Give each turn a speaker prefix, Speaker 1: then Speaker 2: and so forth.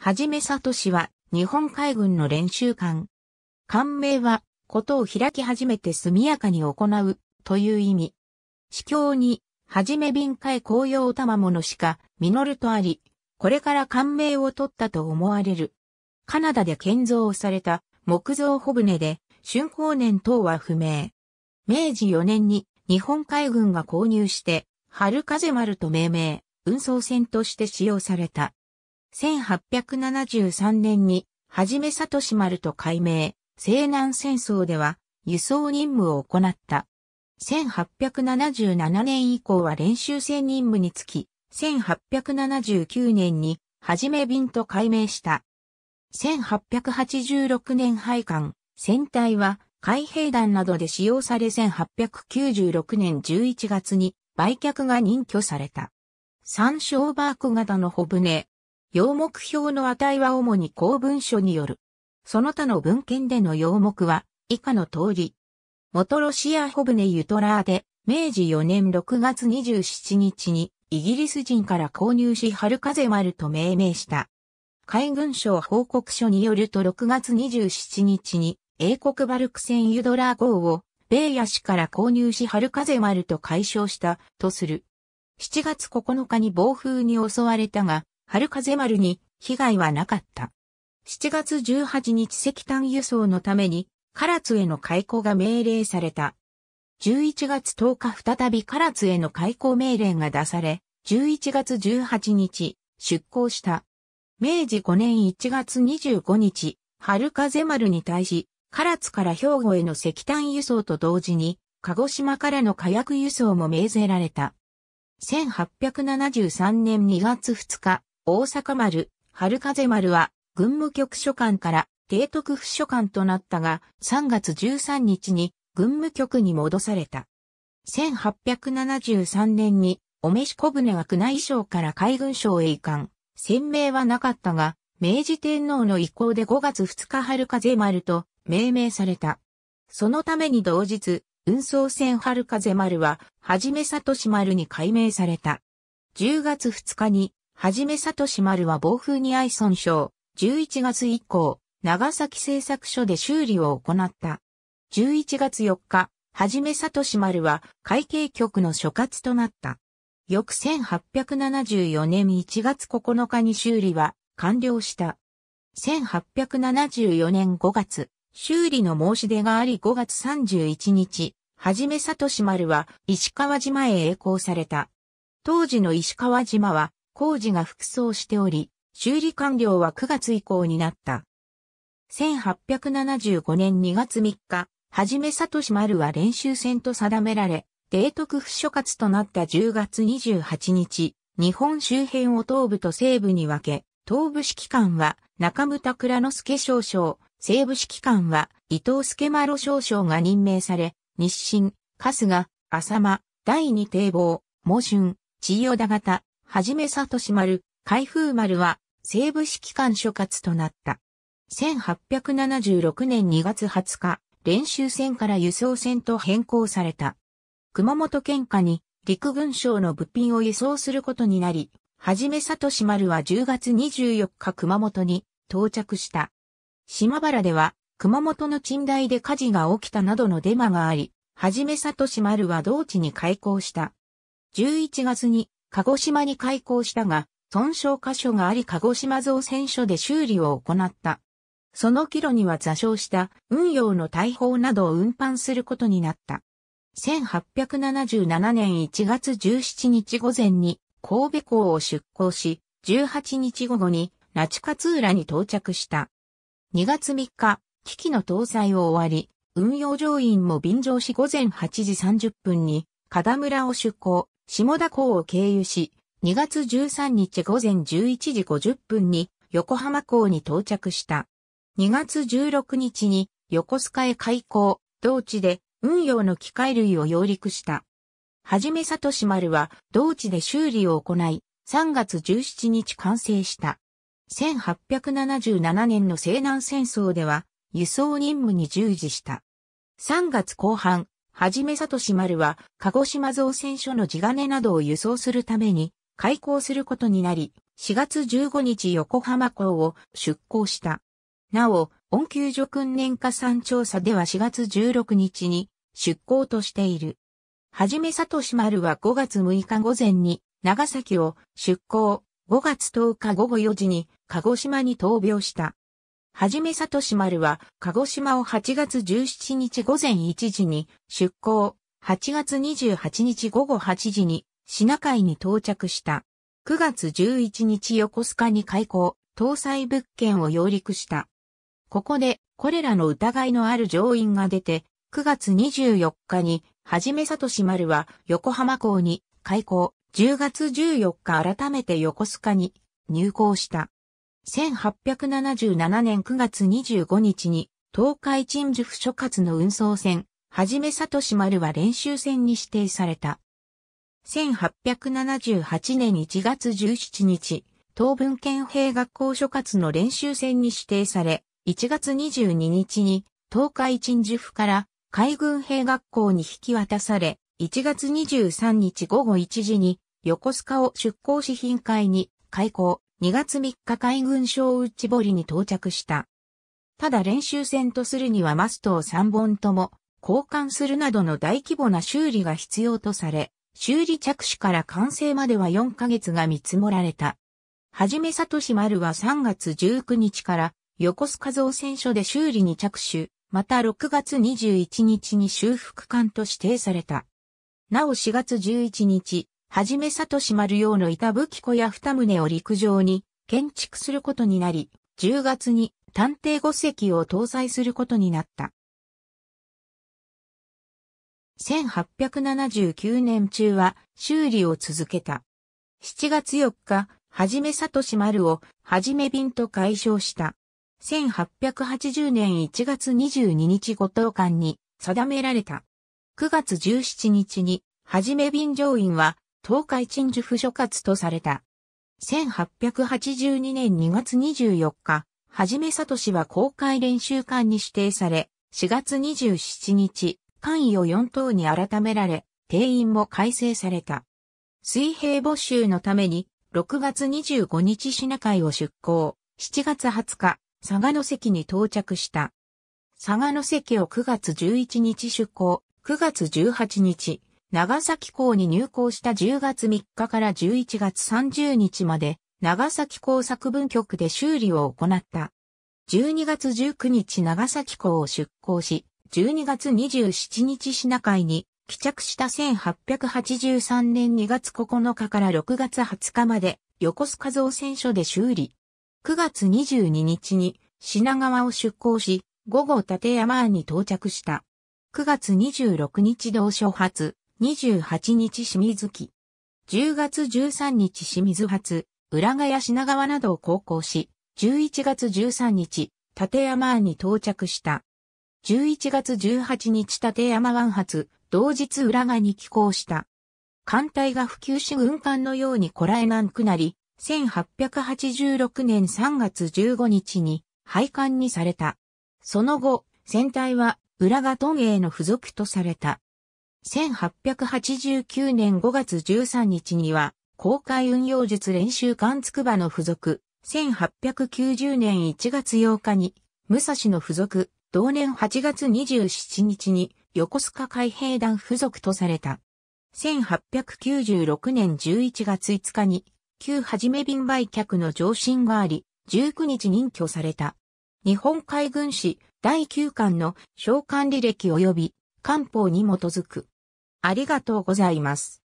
Speaker 1: はじめさとしは、日本海軍の練習艦。艦名は、ことを開き始めて速やかに行う、という意味。司教に、はじめ臨海紅葉玉物しか、実るとあり、これから艦名を取ったと思われる。カナダで建造された木造帆船で、竣工年等は不明。明治4年に日本海軍が購入して、春風丸と命名、運送船として使用された。1873年に、はじめさとし丸と改名、西南戦争では輸送任務を行った。1877年以降は練習船任務につき、1879年に、はじめ便と改名した。1886年配管、船体は海兵団などで使用され1896年11月に売却が認挙された。三小バーク型の小船、要目標の値は主に公文書による。その他の文献での要目は、以下の通り。元ロシアホブネ・ユトラーで、明治4年6月27日に、イギリス人から購入し、春風丸と命名した。海軍省報告書によると6月27日に、英国バルク船ユドラー号を、米ヤ市から購入し、春風丸と解消した、とする。7月9日に暴風に襲われたが、春風丸に被害はなかった。7月18日石炭輸送のために唐津への開港が命令された。11月10日再び唐津への開港命令が出され、11月18日出港した。明治5年1月25日、春風丸に対し、唐津から兵庫への石炭輸送と同時に、鹿児島からの火薬輸送も命ぜられた。1873年2月2日、大阪丸、春風丸は、軍務局所管から提督府所管となったが、3月13日に軍務局に戻された。1873年に、お召し小舟は宮内省から海軍省へ移管。鮮明はなかったが、明治天皇の意向で5月2日春風丸と命名された。そのために同日、運送船春風丸は、はじめ里島丸に改名された。10月2日にはじめさとし丸は暴風に愛損傷、11月以降、長崎製作所で修理を行った。11月4日、はじめさとし丸は会計局の所轄となった。翌1874年1月9日に修理は完了した。1874年5月、修理の申し出があり5月31日、はじめさとし丸は石川島へ栄光された。当時の石川島は工事が服装しており、修理完了は9月以降になった。1875年2月3日、はじめさとし丸は練習戦と定められ、デート区不所轄となった10月28日、日本周辺を東部と西部に分け、東部指揮官は中村倉之助少将、西部指揮官は伊藤助丸少将が任命され、日清、春日、浅間、第二堤防、毛春、千代田型、はじめさとし丸、開封丸は、西部指揮官所轄となった。1876年2月20日、練習船から輸送船と変更された。熊本県下に陸軍省の物品を輸送することになり、はじめさとし丸は10月24日熊本に到着した。島原では熊本の賃代で火事が起きたなどのデマがあり、はじめさとし丸は同地に開港した。11月に鹿児島に開港したが、損傷箇所があり鹿児島造船所で修理を行った。その帰路には座礁した運用の大砲などを運搬することになった。1877年1月17日午前に神戸港を出港し、18日午後に那智勝浦に到着した。2月3日、機器の搭載を終わり、運用乗員も便乗し午前8時30分に、片村を出港、下田港を経由し、2月13日午前11時50分に横浜港に到着した。2月16日に横須賀へ開港、同地で運用の機械類を揚陸した。はじめ里島し丸は同地で修理を行い、3月17日完成した。1877年の西南戦争では輸送任務に従事した。3月後半、はじめさとし丸は、鹿児島造船所の地金などを輸送するために、開港することになり、4月15日横浜港を出港した。なお、恩給所訓練加算調査では4月16日に出港としている。はじめさとし丸は5月6日午前に長崎を出港、5月10日午後4時に鹿児島に闘病した。はじめさとし丸は、鹿児島を8月17日午前1時に出港、8月28日午後8時に、シナ海に到着した。9月11日横須賀に開港、搭載物件を揚陸した。ここで、これらの疑いのある乗員が出て、9月24日に、はじめさとし丸は横浜港に開港、10月14日改めて横須賀に入港した。1877年9月25日に、東海鎮守府所轄の運送船、はじめ里島し丸は練習船に指定された。1878年1月17日、東文県兵学校所轄の練習船に指定され、1月22日に東海鎮守府から海軍兵学校に引き渡され、1月23日午後1時に横須賀を出港し品会に開港。2月3日海軍省内堀に到着した。ただ練習戦とするにはマストを3本とも交換するなどの大規模な修理が必要とされ、修理着手から完成までは4ヶ月が見積もられた。はじめさとし丸は3月19日から横須賀造船所で修理に着手、また6月21日に修復艦と指定された。なお4月11日、はじめ里志丸用の板吹小屋二棟を陸上に建築することになり、10月に探偵五席を搭載することになった。1879年中は修理を続けた。7月4日、はじめ里ま丸をはじめ便と解消した。1880年1月22日ご当館に定められた。9月17日に、はじめ便乗員は、東海鎮守府所轄とされた。1882年2月24日、はじめさとしは公開練習館に指定され、4月27日、位を4等に改められ、定員も改正された。水平募集のために、6月25日品会海を出港、7月20日、佐賀の関に到着した。佐賀の関を9月11日出港、9月18日、長崎港に入港した10月3日から11月30日まで、長崎港作文局で修理を行った。12月19日長崎港を出港し、12月27日品海に帰着した1883年2月9日から6月20日まで横須賀造船所で修理。9月22日に品川を出港し、午後立山に到着した。9月26日同初発、28日清水機、10月13日清水発、浦賀や品川などを航行し、11月13日、立山に到着した。11月18日立山湾発、同日浦賀に寄港した。艦隊が普及し軍艦のようにこらえなくなり、1886年3月15日に廃艦にされた。その後、船体は浦賀トンへの付属とされた。1889年5月13日には、公開運用術練習館筑波の付属、1890年1月8日に、武蔵の付属、同年8月27日に、横須賀海兵団付属とされた。1896年11月5日に、旧はじめ便売却の上申があり、19日任居された。日本海軍史第9巻の召喚履歴及び官報に基づく。ありがとうございます。